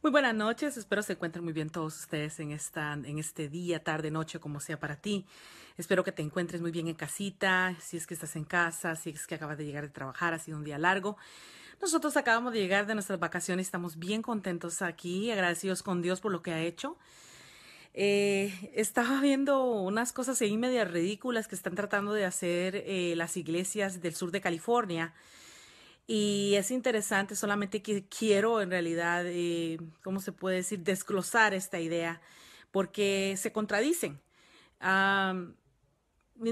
Muy buenas noches, espero se encuentren muy bien todos ustedes en, esta, en este día, tarde, noche, como sea para ti. Espero que te encuentres muy bien en casita, si es que estás en casa, si es que acabas de llegar de trabajar, ha sido un día largo. Nosotros acabamos de llegar de nuestras vacaciones, estamos bien contentos aquí, agradecidos con Dios por lo que ha hecho. Eh, estaba viendo unas cosas ahí medias ridículas que están tratando de hacer eh, las iglesias del sur de California. Y es interesante, solamente quiero en realidad, eh, ¿cómo se puede decir?, desglosar esta idea, porque se contradicen. en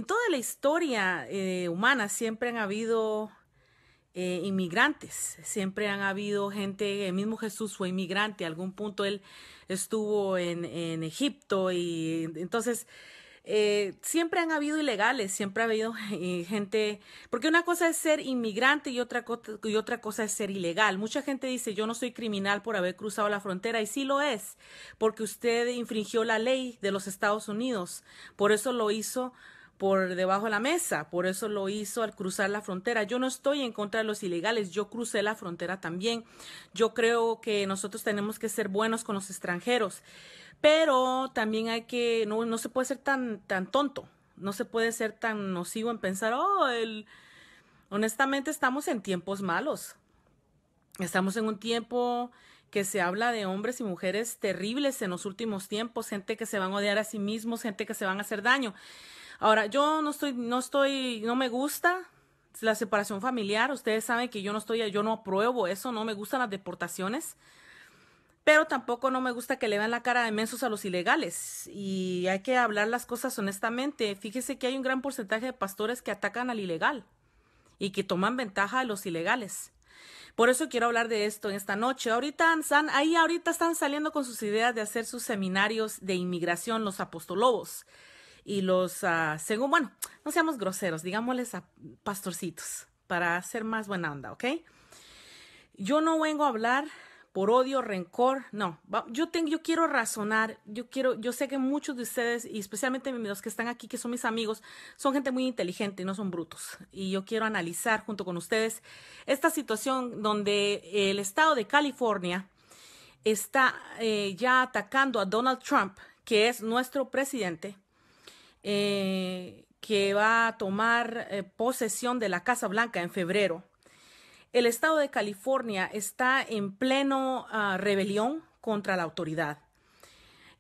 toda la historia eh, humana siempre han habido eh, inmigrantes, siempre han habido gente, el mismo Jesús fue inmigrante, a algún punto él estuvo en, en Egipto y entonces eh, siempre han habido ilegales, siempre ha habido eh, gente, porque una cosa es ser inmigrante y otra, y otra cosa es ser ilegal. Mucha gente dice, yo no soy criminal por haber cruzado la frontera, y sí lo es, porque usted infringió la ley de los Estados Unidos, por eso lo hizo por debajo de la mesa, por eso lo hizo al cruzar la frontera. Yo no estoy en contra de los ilegales, yo crucé la frontera también. Yo creo que nosotros tenemos que ser buenos con los extranjeros, pero también hay que, no, se puede ser tan, tan tonto, no se puede ser tan nocivo en pensar, oh, el, honestamente estamos en tiempos malos. Estamos en un tiempo que se habla de hombres y mujeres terribles en los últimos tiempos, gente que se van a odiar a sí mismos, gente que se van a hacer daño. Ahora, yo no estoy, no estoy, no me gusta la separación familiar. Ustedes saben que yo no estoy, yo no apruebo eso, no me gustan las deportaciones. Pero tampoco no me gusta que le vean la cara de mensos a los ilegales. Y hay que hablar las cosas honestamente. Fíjese que hay un gran porcentaje de pastores que atacan al ilegal y que toman ventaja de los ilegales. Por eso quiero hablar de esto en esta noche. Ahorita están, ahí ahorita están saliendo con sus ideas de hacer sus seminarios de inmigración, los apostolobos y los, ah, según, bueno, no seamos groseros, digámosles a pastorcitos para hacer más buena onda, ¿ok? Yo no vengo a hablar por odio, rencor, no. Yo tengo, yo quiero razonar, yo quiero, yo sé que muchos de ustedes, y especialmente los que están aquí, que son mis amigos, son gente muy inteligente, y no son brutos. Y yo quiero analizar junto con ustedes esta situación donde el estado de California está eh, ya atacando a Donald Trump, que es nuestro presidente, eh, que va a tomar eh, posesión de la Casa Blanca en febrero. El estado de California está en pleno ah, rebelión contra la autoridad.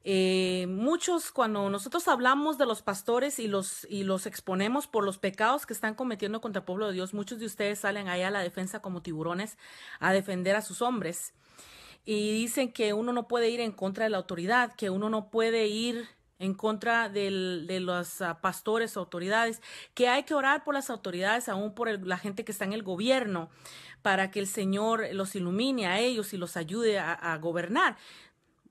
Eh, muchos, cuando nosotros hablamos de los pastores y los, y los exponemos por los pecados que están cometiendo contra el pueblo de Dios, muchos de ustedes salen ahí a la defensa como tiburones a defender a sus hombres. Y dicen que uno no puede ir en contra de la autoridad, que uno no puede ir en contra de los ah, pastores, autoridades, que hay que orar por las autoridades, aún por la gente que está en el gobierno, para que el Señor los ilumine a ellos y los ayude a, gobernar.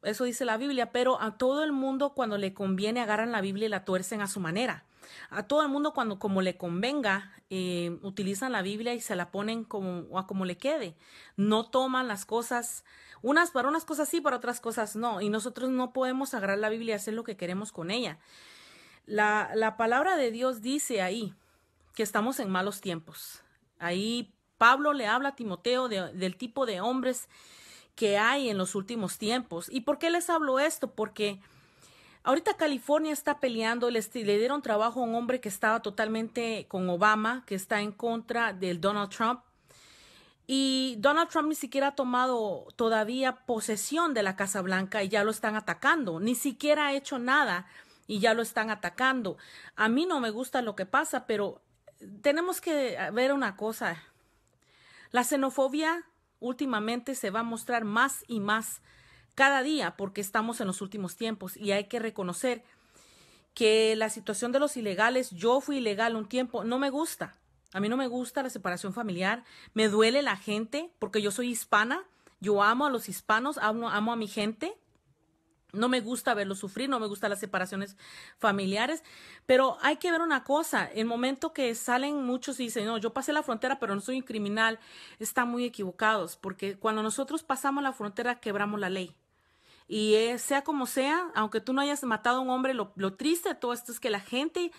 Eso dice la Biblia, pero a todo el mundo cuando le conviene agarran la Biblia y la tuercen a su manera. A todo el mundo cuando como le convenga eh, utilizan la Biblia y se la ponen como a como le quede. No toman las cosas unas para unas cosas sí, para otras cosas no. Y nosotros no podemos sagrar la Biblia y hacer lo que queremos con ella. La, palabra de Dios dice ahí que estamos en malos tiempos. Ahí Pablo le habla a Timoteo del tipo de hombres que hay en los últimos tiempos. ¿Y por qué les hablo esto? Porque ahorita California está peleando, le dieron trabajo a un hombre que estaba totalmente con Obama, que está en contra del Donald Trump, y Donald Trump ni siquiera ha tomado todavía posesión de la Casa Blanca y ya lo están atacando, ni siquiera ha hecho nada y ya lo están atacando. A mí no me gusta lo que pasa, pero tenemos que ver una cosa. La xenofobia últimamente se va a mostrar más y más cada día porque estamos en los últimos tiempos y hay que reconocer que la situación de los ilegales, yo fui ilegal un tiempo, no me gusta a mí no me gusta la separación familiar, me duele la gente porque yo soy hispana, yo amo a los hispanos, amo, a mi gente. No me gusta verlos sufrir, no me gustan las separaciones familiares, pero hay que ver una cosa, el momento que salen muchos y dicen, no, yo pasé la frontera, pero no soy un criminal, están muy equivocados, porque cuando nosotros pasamos la frontera quebramos la ley. Y eh, sea como sea, aunque tú no hayas matado a un hombre, lo, lo triste de todo esto es que la gente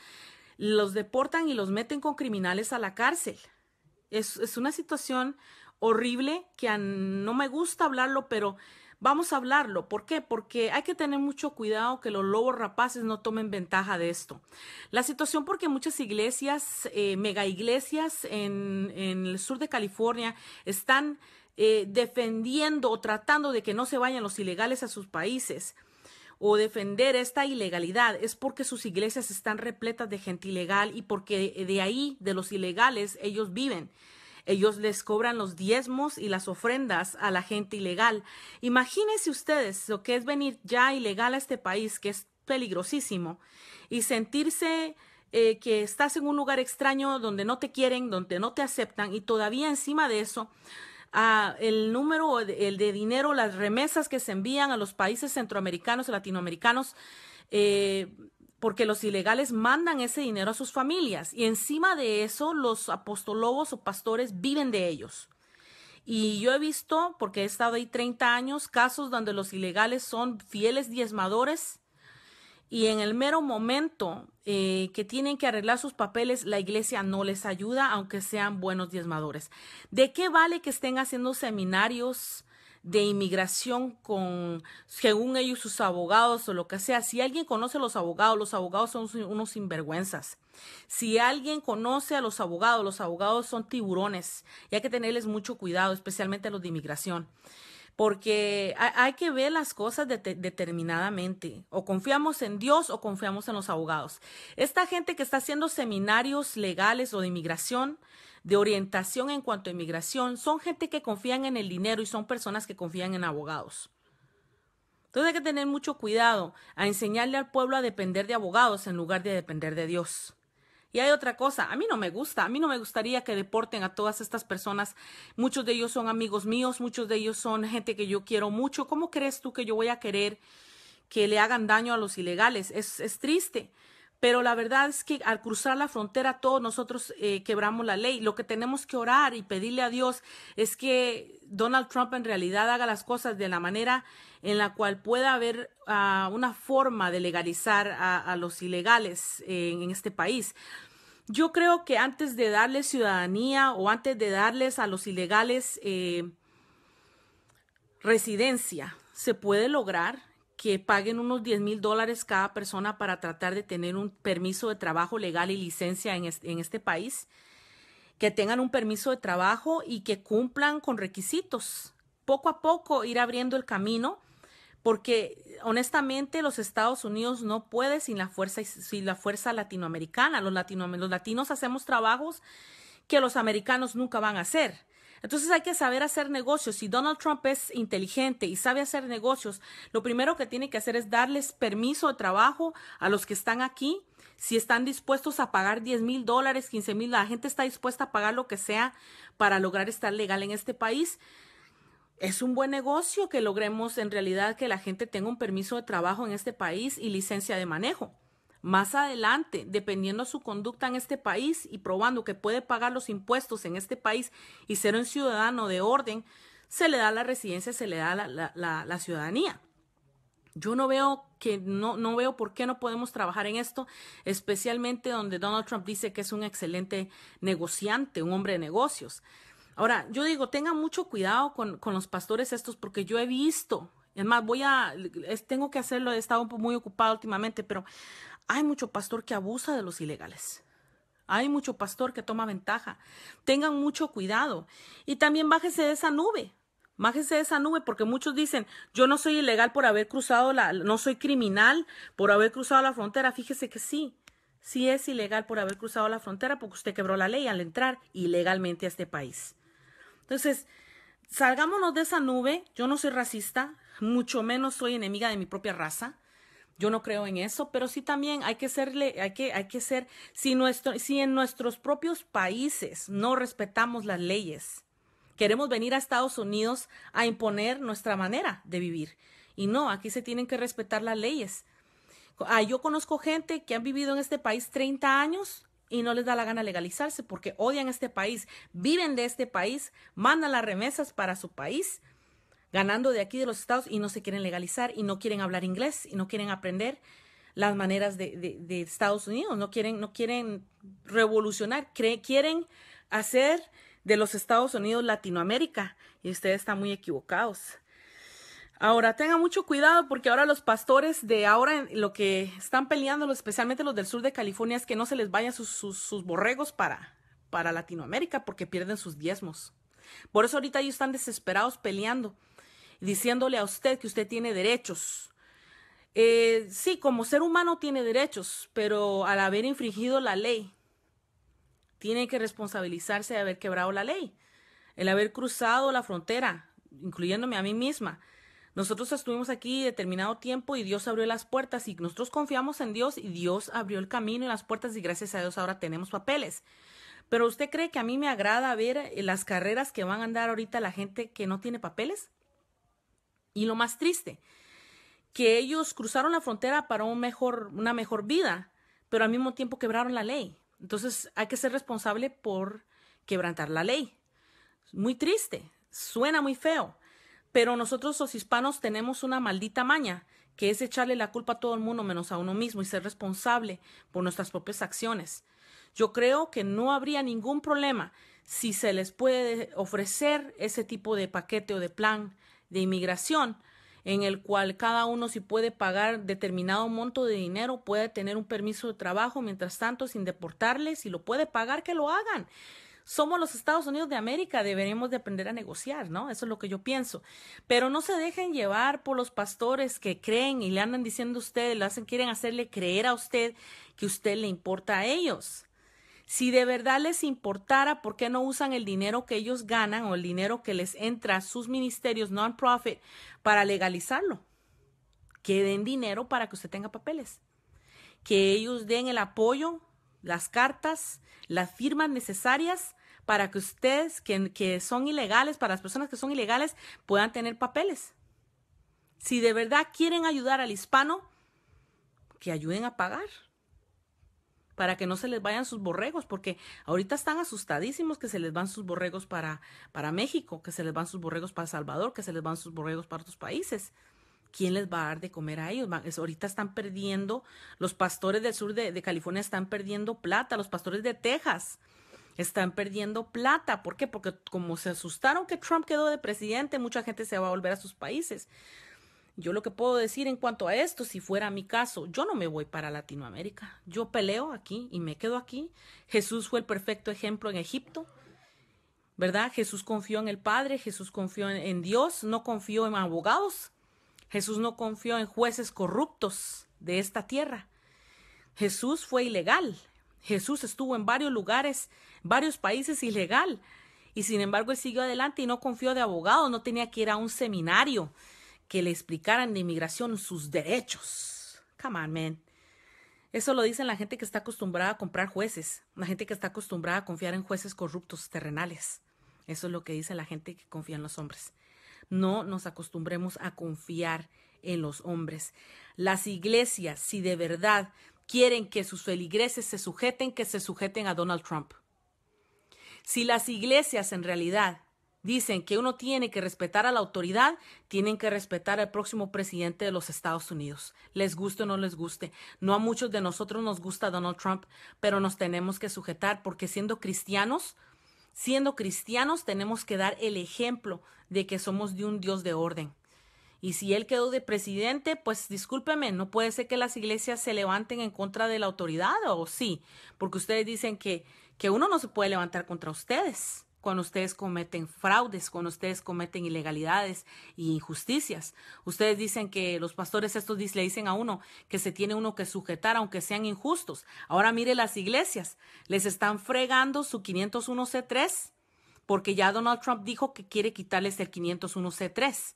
los deportan y los meten con criminales a la cárcel. Es, una situación horrible que no me gusta hablarlo, pero vamos a hablarlo. ¿Por qué? Porque hay que tener mucho cuidado que los lobos rapaces no tomen ventaja de esto. La situación porque muchas iglesias, eh, mega iglesias en, en, el sur de California están eh, defendiendo o tratando de que no se vayan los ilegales a sus países o defender esta ilegalidad es porque sus iglesias están repletas de gente ilegal y porque de ahí, de los ilegales, ellos viven. Ellos les cobran los diezmos y las ofrendas a la gente ilegal. Imagínense ustedes lo que es venir ya ilegal a este país, que es peligrosísimo, y sentirse eh, que estás en un lugar extraño donde no te quieren, donde no te aceptan, y todavía encima de eso el número el de dinero, las remesas que se envían a los países centroamericanos, latinoamericanos, eh, porque los ilegales mandan ese dinero a sus familias y encima de eso los apostólogos o pastores viven de ellos. Y yo he visto, porque he estado ahí 30 años, casos donde los ilegales son fieles diezmadores y en el mero momento eh, que tienen que arreglar sus papeles, la iglesia no les ayuda, aunque sean buenos diezmadores. ¿De qué vale que estén haciendo seminarios de inmigración con, según ellos, sus abogados o lo que sea? Si alguien conoce a los abogados, los abogados son unos sinvergüenzas. Si alguien conoce a los abogados, los abogados son tiburones y hay que tenerles mucho cuidado, especialmente a los de inmigración porque hay, que ver las cosas determinadamente. O confiamos en Dios o confiamos en los abogados. Esta gente que está haciendo seminarios legales o de inmigración, de orientación en cuanto a inmigración, son gente que confían en el dinero y son personas que confían en abogados. Entonces hay que tener mucho cuidado a enseñarle al pueblo a depender de abogados en lugar de depender de Dios. Y hay otra cosa, a mí no me gusta, a mí no me gustaría que deporten a todas estas personas. Muchos de ellos son amigos míos, muchos de ellos son gente que yo quiero mucho. ¿Cómo crees tú que yo voy a querer que le hagan daño a los ilegales? Es, triste. Pero la verdad es que al cruzar la frontera todos nosotros eh, quebramos la ley. Lo que tenemos que orar y pedirle a Dios es que Donald Trump en realidad haga las cosas de la manera en la cual pueda haber ah, una forma de legalizar a, los ilegales eh, en este país. Yo creo que antes de darles ciudadanía o antes de darles a los ilegales eh, residencia, se puede lograr que paguen unos 10 mil dólares cada persona para tratar de tener un permiso de trabajo legal y licencia en este, en este país, que tengan un permiso de trabajo y que cumplan con requisitos. Poco a poco ir abriendo el camino porque honestamente los Estados Unidos no puede sin la fuerza, sin la fuerza latinoamericana. Los, los latinos hacemos trabajos que los americanos nunca van a hacer. Entonces hay que saber hacer negocios. Si Donald Trump es inteligente y sabe hacer negocios, lo primero que tiene que hacer es darles permiso de trabajo a los que están aquí. Si están dispuestos a pagar 10 mil dólares, 15 mil, la gente está dispuesta a pagar lo que sea para lograr estar legal en este país es un buen negocio que logremos en realidad que la gente tenga un permiso de trabajo en este país y licencia de manejo. Más adelante, dependiendo su conducta en este país y probando que puede pagar los impuestos en este país y ser un ciudadano de orden, se le da la residencia, se le da la, ciudadanía. Yo no veo que no veo por qué no podemos trabajar en esto, especialmente donde Donald Trump dice que es un excelente negociante, un hombre de negocios. Ahora, yo digo, tengan mucho cuidado con, los pastores estos, porque yo he visto, es más, voy a, tengo que hacerlo, he estado muy ocupado últimamente, pero hay mucho pastor que abusa de los ilegales. Hay mucho pastor que toma ventaja. Tengan mucho cuidado. Y también bájese de esa nube. Bájese de esa nube porque muchos dicen, yo no soy ilegal por haber cruzado la, no soy criminal por haber cruzado la frontera. Fíjese que sí, sí es ilegal por haber cruzado la frontera porque usted quebró la ley al entrar ilegalmente a este país. Entonces, salgámonos de esa nube. Yo no soy racista, mucho menos soy enemiga de mi propia raza. Yo no creo en eso, pero sí también hay que serle, hay que, hay que ser, si, nuestro, si en nuestros propios países no respetamos las leyes, queremos venir a Estados Unidos a imponer nuestra manera de vivir. Y no, aquí se tienen que respetar las leyes. Ah, yo conozco gente que han vivido en este país 30 años y no les da la gana legalizarse porque odian este país, viven de este país, mandan las remesas para su país, ganando de aquí de los estados y no se quieren legalizar y no quieren hablar inglés y no quieren aprender las maneras de, de, Estados Unidos, no quieren, no quieren revolucionar, quieren hacer de los Estados Unidos Latinoamérica y ustedes están muy equivocados. Ahora, tenga mucho cuidado porque ahora los pastores de ahora lo que están peleando, especialmente los del sur de California, es que no se les vayan sus, borregos para, para Latinoamérica porque pierden sus diezmos. Por eso ahorita ellos están desesperados peleando, diciéndole a usted que usted tiene derechos. Eh, sí, como ser humano tiene derechos, pero al haber infringido la ley, tiene que responsabilizarse de haber quebrado la ley, el haber cruzado la frontera, incluyéndome a mí misma nosotros estuvimos aquí determinado tiempo y Dios abrió las puertas y nosotros confiamos en Dios y Dios abrió el camino y las puertas y gracias a Dios ahora tenemos papeles. Pero usted cree que a mí me agrada ver eh, las carreras que van a andar ahorita la gente que no tiene papeles? Y lo más triste, que ellos cruzaron la frontera para un mejor, una mejor vida, pero al mismo tiempo quebraron la ley. Entonces hay que ser responsable por quebrantar la ley. Muy triste, suena muy feo, pero nosotros los hispanos tenemos una maldita maña, que es echarle la culpa a todo el mundo menos a uno mismo y ser responsable por nuestras propias acciones. Yo creo que no habría ningún problema si se les puede ofrecer ese tipo de paquete o de plan de inmigración en el cual cada uno si puede pagar determinado monto de dinero puede tener un permiso de trabajo mientras tanto sin deportarles si lo puede pagar que lo hagan somos los Estados Unidos de América, deberemos de aprender a negociar, ¿no? Eso es lo que yo pienso. Pero no se dejen llevar por los pastores que creen y le andan diciendo a usted, lo hacen, quieren hacerle creer a usted que usted le importa a ellos. Si de verdad les importara, ¿por qué no usan el dinero que ellos ganan o el dinero que les entra a sus ministerios non-profit para legalizarlo? Que den dinero para que usted tenga papeles. Que ellos den el apoyo, las cartas, las firmas necesarias para que ustedes que, que son ilegales, para las personas que son ilegales, puedan tener papeles. Si de verdad quieren ayudar al hispano, que ayuden a pagar para que no se les vayan sus borregos, porque ahorita están asustadísimos que se les van sus borregos para, para México, que se les van sus borregos para Salvador, que se les van sus borregos para otros países. ¿Quién les va a dar de comer a ellos? ahorita están perdiendo, los pastores del sur de, de California están perdiendo plata, los pastores de Texas, están perdiendo plata. ¿Por qué? Porque como se asustaron que Trump quedó de presidente, mucha gente se va a volver a sus países. Yo lo que puedo decir en cuanto a esto, si fuera mi caso, yo no me voy para Latinoamérica. Yo peleo aquí y me quedo aquí. Jesús fue el perfecto ejemplo en Egipto. ¿Verdad? Jesús confió en el Padre, Jesús confió en Dios, no confió en abogados, Jesús no confió en jueces corruptos de esta tierra. Jesús fue ilegal, Jesús estuvo en varios lugares, varios países ilegal. Y sin embargo, él siguió adelante y no confió de abogado, no tenía que ir a un seminario que le explicaran de inmigración sus derechos. Come on, man. Eso lo dicen la gente que está acostumbrada a comprar jueces, la gente que está acostumbrada a confiar en jueces corruptos terrenales. Eso es lo que dice la gente que confía en los hombres. No nos acostumbremos a confiar en los hombres. Las iglesias, si de verdad quieren que sus feligreses se sujeten, que se sujeten a Donald Trump. Si las iglesias en realidad dicen que uno tiene que respetar a la autoridad, tienen que respetar al próximo presidente de los Estados Unidos. Les guste o no les guste. No a muchos de nosotros nos gusta Donald Trump, pero nos tenemos que sujetar porque siendo cristianos, siendo cristianos tenemos que dar el ejemplo de que somos de un Dios de orden y si él quedó de presidente, pues discúlpeme, no puede ser que las iglesias se levanten en contra de la autoridad, o sí, porque ustedes dicen que, que uno no se puede levantar contra ustedes cuando ustedes cometen fraudes, cuando ustedes cometen ilegalidades e injusticias. Ustedes dicen que los pastores estos le dicen a uno que se tiene uno que sujetar aunque sean injustos. Ahora mire las iglesias, les están fregando su 501c3 porque ya Donald Trump dijo que quiere quitarles el 501c3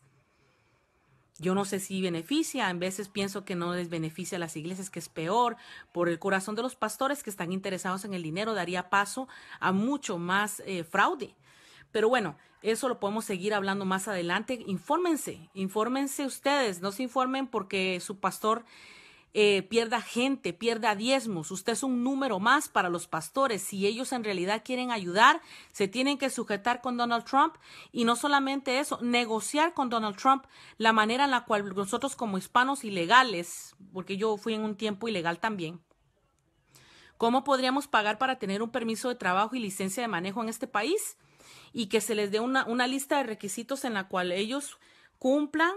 yo no sé si beneficia, en veces pienso que no les beneficia a las iglesias, que es peor, por el corazón de los pastores que están interesados en el dinero, daría paso a mucho más eh, fraude. Pero bueno, eso lo podemos seguir hablando más adelante. Infórmense, infórmense ustedes, no se informen porque su pastor eh, pierda gente, pierda diezmos. Usted es un número más para los pastores. Si ellos en realidad quieren ayudar, se tienen que sujetar con Donald Trump y no solamente eso, negociar con Donald Trump la manera en la cual nosotros como hispanos ilegales, porque yo fui en un tiempo ilegal también, ¿cómo podríamos pagar para tener un permiso de trabajo y licencia de manejo en este país? Y que se les dé una, una lista de requisitos en la cual ellos cumplan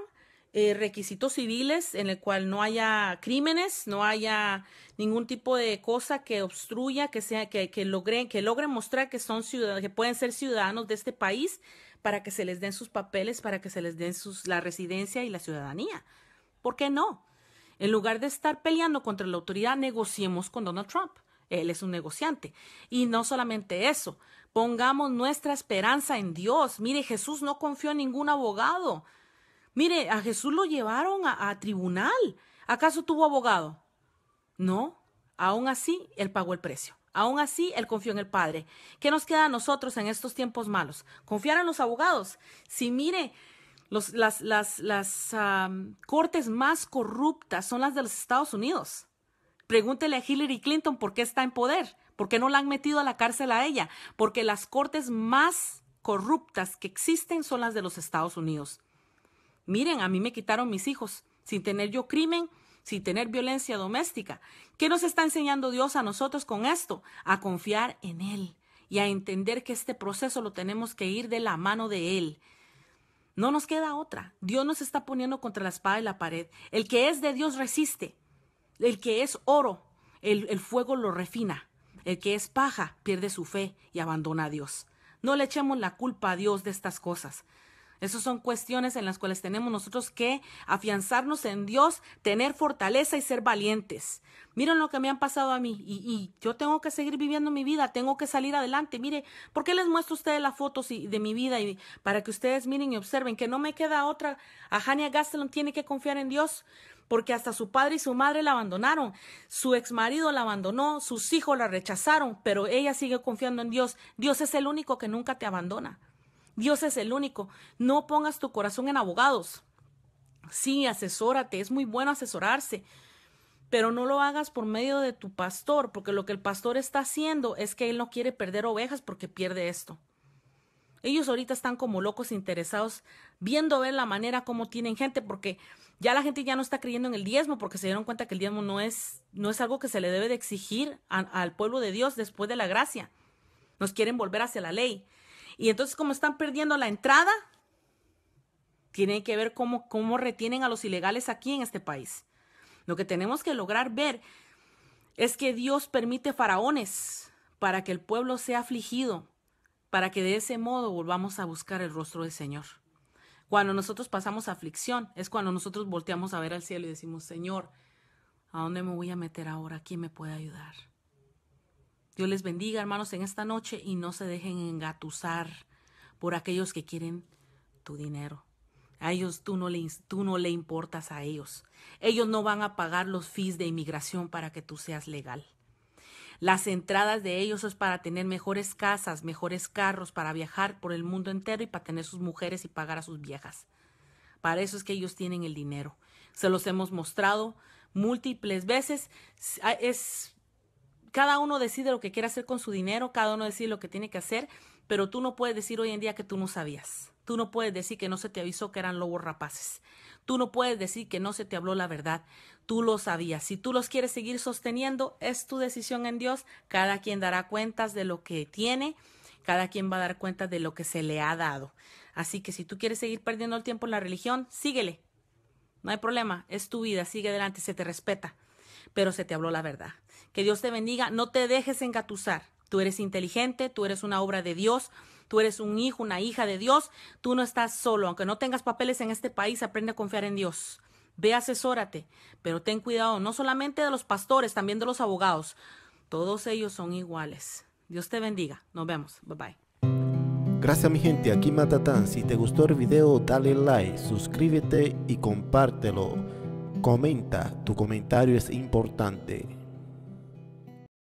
eh, requisitos civiles en el cual no haya crímenes, no haya ningún tipo de cosa que obstruya, que sea, que, logren, que logren mostrar que son ciudadanos, que pueden ser ciudadanos de este país para que se les den sus papeles, para que se les den sus, la residencia y la ciudadanía. ¿Por qué no? En lugar de estar peleando contra la autoridad, negociemos con Donald Trump. Él es un negociante. Y no solamente eso, pongamos nuestra esperanza en Dios. Mire, Jesús no confió en ningún abogado. Mire, a Jesús lo llevaron a, tribunal. ¿Acaso tuvo abogado? No, aún así, él pagó el precio. Aún así, Él confió en el Padre. ¿Qué nos queda a nosotros en estos tiempos malos? Confiar en los abogados. Si mire, las, cortes más corruptas son las de los Estados Unidos. Pregúntele a Hillary Clinton por qué está en poder, por qué no la han metido a la cárcel a ella, porque las cortes más corruptas que existen son las de los Estados Unidos miren, a mí me quitaron mis hijos sin tener yo crimen, sin tener violencia doméstica. ¿Qué nos está enseñando Dios a nosotros con esto? A confiar en Él y a entender que este proceso lo tenemos que ir de la mano de Él. No nos queda otra. Dios nos está poniendo contra la espada y la pared. El que es de Dios resiste. El que es oro, el, el fuego lo refina. El que es paja pierde su fe y abandona a Dios. No le echemos la culpa a Dios de estas cosas. Esas son cuestiones en las cuales tenemos nosotros que afianzarnos en Dios, tener fortaleza y ser valientes. Miren lo que me han pasado a mí y, yo tengo que seguir viviendo mi vida, tengo que salir adelante. Mire, ¿por qué les muestro a ustedes las fotos de mi vida y para que ustedes miren y observen que no me queda otra? A Hania Gastelum tiene que confiar en Dios porque hasta su padre y su madre la abandonaron, su ex marido la abandonó, sus hijos la rechazaron, pero ella sigue confiando en Dios. Dios es el único que nunca te abandona. Dios es el único. No pongas tu corazón en abogados. Sí, asesórate, es muy bueno asesorarse, pero no lo hagas por medio de tu pastor, porque lo que el pastor está haciendo es que él no quiere perder ovejas porque pierde esto. Ellos ahorita están como locos interesados viendo ver la manera como tienen gente, porque ya la gente ya no está creyendo en el diezmo, porque se dieron cuenta que el diezmo no es, no es algo que se le debe de exigir al pueblo de Dios después de la gracia. Nos quieren volver hacia la ley. Y entonces como están perdiendo la entrada, tienen que ver cómo, cómo retienen a los ilegales aquí en este país. Lo que tenemos que lograr ver es que Dios permite faraones para que el pueblo sea afligido, para que de ese modo volvamos a buscar el rostro del Señor. Cuando nosotros pasamos aflicción, es cuando nosotros volteamos a ver al cielo y decimos, Señor, ¿a dónde me voy a meter ahora? ¿Quién me puede ayudar? Dios les bendiga, hermanos, en esta noche y no se dejen engatusar por aquellos que quieren tu dinero. A ellos tú no, le, tú no importas a ellos. Ellos no van a pagar los fees de inmigración para que tú seas legal. Las entradas de ellos es para tener mejores casas, mejores carros, para viajar por el mundo entero y para tener sus mujeres y pagar a sus viejas. Para eso es que ellos tienen el dinero. Se los hemos mostrado múltiples veces. Ah, es cada uno decide lo que quiere hacer con su dinero, cada uno decide lo que tiene que hacer, pero tú no puedes decir hoy en día que tú no sabías. Tú no puedes decir que no se te avisó que eran lobos rapaces. Tú no puedes decir que no se te habló la verdad. Tú lo sabías. Si tú los quieres seguir sosteniendo, es tu decisión en Dios. Cada quien dará cuentas de lo que tiene. Cada quien va a dar cuenta de lo que se le ha dado. Así que si tú quieres seguir perdiendo el tiempo en la religión, síguele. No hay problema. Es tu vida. Sigue adelante. Se te respeta pero se te habló la verdad. Que Dios te bendiga, no te dejes engatusar. Tú eres inteligente, tú eres una obra de Dios, tú eres un hijo, una hija de Dios, tú no estás solo. Aunque no tengas papeles en este país, aprende a confiar en Dios. Ve, asesórate, pero ten cuidado, no solamente de los pastores, también de los abogados. Todos ellos son iguales. Dios te bendiga. Nos vemos. Bye bye. Gracias mi gente, aquí Matatán. Si te gustó el video, dale like, suscríbete y compártelo. Comenta, tu comentario es importante.